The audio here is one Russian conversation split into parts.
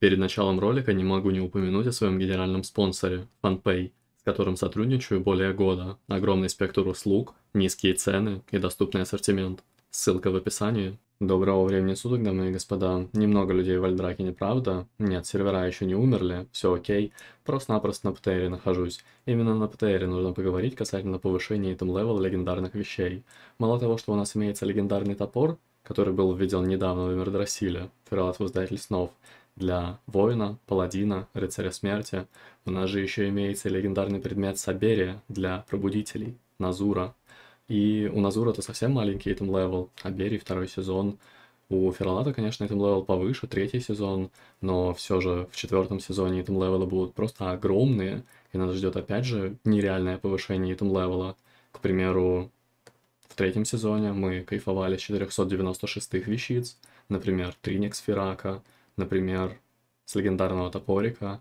Перед началом ролика не могу не упомянуть о своем генеральном спонсоре – FunPay, с которым сотрудничаю более года. Огромный спектр услуг, низкие цены и доступный ассортимент. Ссылка в описании. Доброго времени суток, дамы и господа. Немного людей в Альдраке, не правда? Нет, сервера еще не умерли, все окей. Просто-напросто на ПТРе нахожусь. Именно на ПТРе нужно поговорить касательно повышения итем левел легендарных вещей. Мало того, что у нас имеется легендарный топор, который был введен недавно в Эмердрасиле, Фералат Воздатель Снов, для воина, паладина, рыцаря смерти. У нас же еще имеется легендарный предмет Саберия для пробудителей, Назура. И у Назура это совсем маленький этим левел, а Берий второй сезон. У Ферлата, конечно, этим левел повыше, третий сезон, но все же в четвертом сезоне этим левела будут просто огромные, и нас ждет опять же нереальное повышение этим левела. К примеру, в третьем сезоне мы кайфовали с 496 вещиц, например, Тринекс Ферака, например, с легендарного топорика.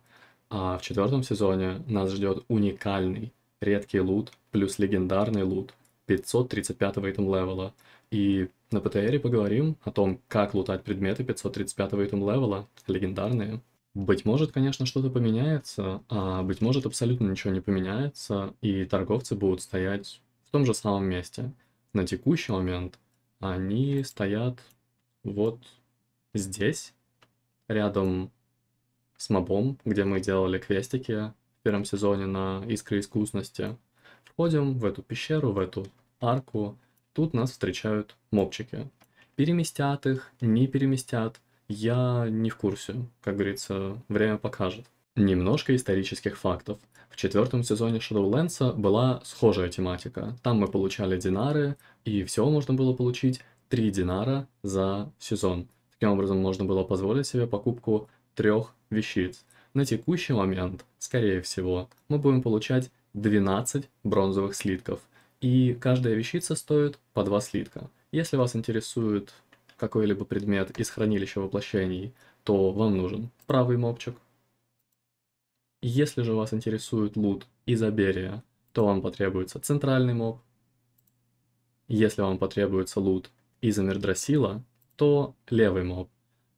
А в четвертом сезоне нас ждет уникальный, редкий лут плюс легендарный лут 535 итем левела. И на ПТРе поговорим о том, как лутать предметы 535 итем левела, легендарные. Быть может, конечно, что-то поменяется, а быть может, абсолютно ничего не поменяется, и торговцы будут стоять в том же самом месте. На текущий момент они стоят вот здесь, рядом с мобом, где мы делали квестики в первом сезоне на Искры Искусности. Входим в эту пещеру, в эту арку. Тут нас встречают мобчики. Переместят их, не переместят, я не в курсе. Как говорится, время покажет. Немножко исторических фактов. В четвертом сезоне Shadowlands была схожая тематика. Там мы получали динары, и всего можно было получить 3 динара за сезон. Таким образом, можно было позволить себе покупку трех вещиц. На текущий момент, скорее всего, мы будем получать 12 бронзовых слитков. И каждая вещица стоит по 2 слитка. Если вас интересует какой-либо предмет из хранилища воплощений, то вам нужен правый мопчик. Если же вас интересует лут из Аберия, то вам потребуется центральный моб. Если вам потребуется лут из Амердрасила, то левый моб.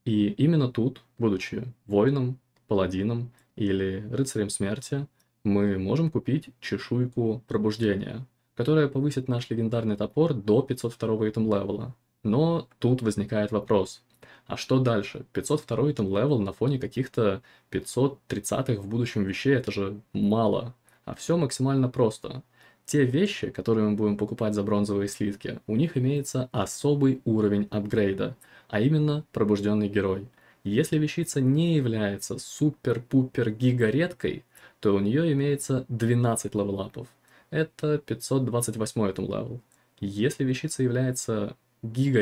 И именно тут, будучи воином, паладином или рыцарем смерти, мы можем купить чешуйку пробуждения, которая повысит наш легендарный топор до 502 итем левела. Но тут возникает вопрос, а что дальше? 502 там левел на фоне каких-то 530-х в будущем вещей, это же мало. А все максимально просто те вещи, которые мы будем покупать за бронзовые слитки, у них имеется особый уровень апгрейда, а именно пробужденный герой. Если вещица не является супер-пупер-гига то у нее имеется 12 левелапов. Это 528 этом левел. Если вещица является гига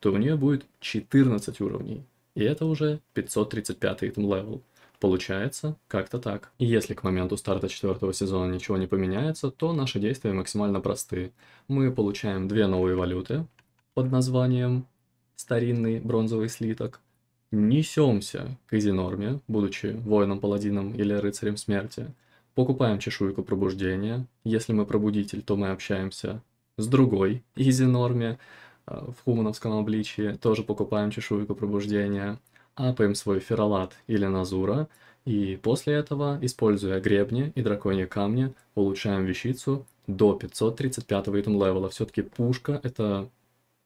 то у нее будет 14 уровней. И это уже 535 этом левел. Получается, как-то так. И если к моменту старта четвертого сезона ничего не поменяется, то наши действия максимально просты. Мы получаем две новые валюты под названием «Старинный бронзовый слиток», несемся к Изинорме, будучи воином-паладином или рыцарем смерти, покупаем чешуйку пробуждения, если мы пробудитель, то мы общаемся с другой Изинорме а, в хумановском обличии, тоже покупаем чешуйку пробуждения – апаем свой фералат или назура, и после этого, используя гребни и драконьи камни, улучшаем вещицу до 535 итем левела. Все-таки пушка это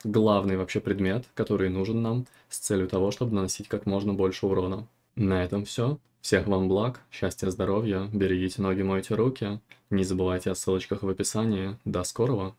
главный вообще предмет, который нужен нам с целью того, чтобы наносить как можно больше урона. На этом все. Всех вам благ, счастья, здоровья, берегите ноги, мойте руки. Не забывайте о ссылочках в описании. До скорого!